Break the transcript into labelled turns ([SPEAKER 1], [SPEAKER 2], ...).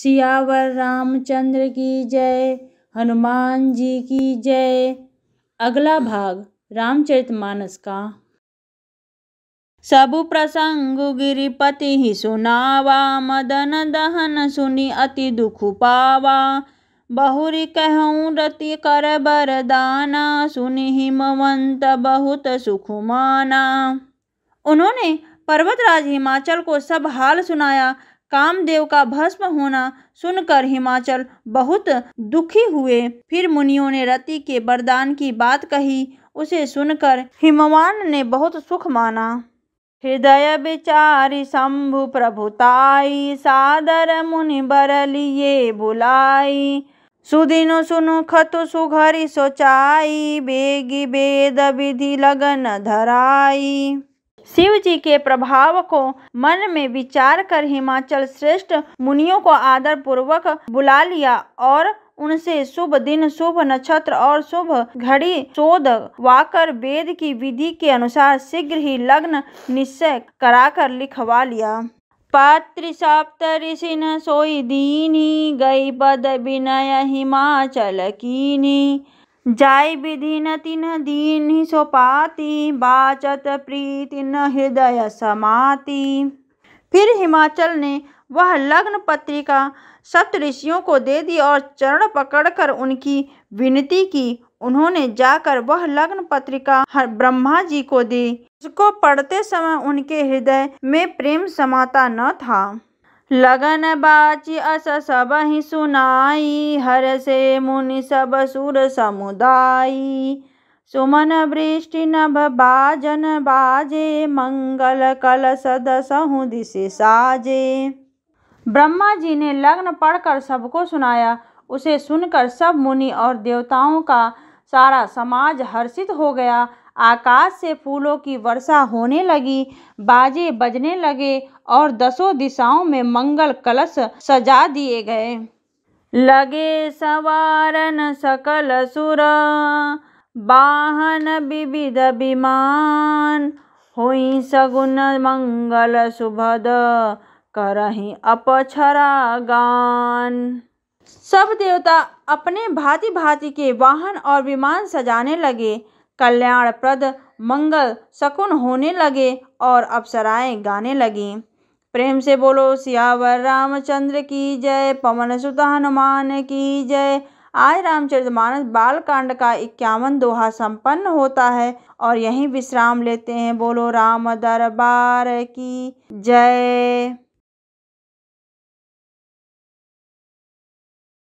[SPEAKER 1] सियावर रामचंद्र की जय हनुमान जी की जय अगला भाग रामचरितमानस का सबु प्रसंग गिरिपति ही सुनावा मदन दहन सुनी अति दुख पावा बहुरी कहूँ रति कर बरदाना सुनि हिमवंत बहुत सुख माना उन्होंने पर्वतराज हिमाचल को सब हाल सुनाया कामदेव का भस्म होना सुनकर हिमाचल बहुत दुखी हुए फिर मुनियों ने रति के वरदान की बात कही उसे सुनकर हिमवान ने बहुत सुख माना हृदय विचारी शंभु प्रभुताई सादर मुनि बर लिये बुलाई सुदिन सुनु खतु सुघरि सोचाई बेगी बेद विधि लगन धराई शिव जी के प्रभाव को मन में विचार कर हिमाचल श्रेष्ठ मुनियों को आदर पूर्वक बुला लिया और उनसे शुभ दिन शुभ नक्षत्र और शुभ घड़ी शोध वाकर वेद की विधि के अनुसार शीघ्र ही लग्न निश्चय कराकर लिखवा लिया पात्र सप्त ऋषि सोई दीनी गई पद विनय हिमाचल कीनी जाय विधि न तिन दीन सोपाती बाचत प्रीति न हृदय समाति फिर हिमाचल ने वह लग्न पत्रिका ऋषियों को दे दी और चरण पकड़कर उनकी विनती की उन्होंने जाकर वह लग्न पत्रिका ब्रह्मा जी को दी उसको पढ़ते समय उनके हृदय में प्रेम समाता न था लगन बाची अस सब ही सुनाई हर से मुनि सब सुर समुदाई सुमन वृष्टि नभ बाजन बाजे मंगल कल सद सहु दिश साजे ब्रह्मा जी ने लग्न पढ़कर सबको सुनाया उसे सुनकर सब मुनि और देवताओं का सारा समाज हर्षित हो गया आकाश से फूलों की वर्षा होने लगी बाजे बजने लगे और दसों दिशाओं में मंगल कलश सजा दिए गए लगे सवारन सकल सुर वाहन विविध विमान हुई सगुन मंगल सुभद करही अपछरा गान सब देवता अपने भांति भांति के वाहन और विमान सजाने लगे कल्याणप्रद मंगल शकुन होने लगे और अप्सराएं गाने लगीं प्रेम से बोलो सियावर रामचंद्र की जय पवन सुत हनुमान की जय आज रामचरित मानस बाल कांड का इक्यावन दोहा संपन्न होता है और यहीं विश्राम लेते हैं बोलो राम दरबार की जय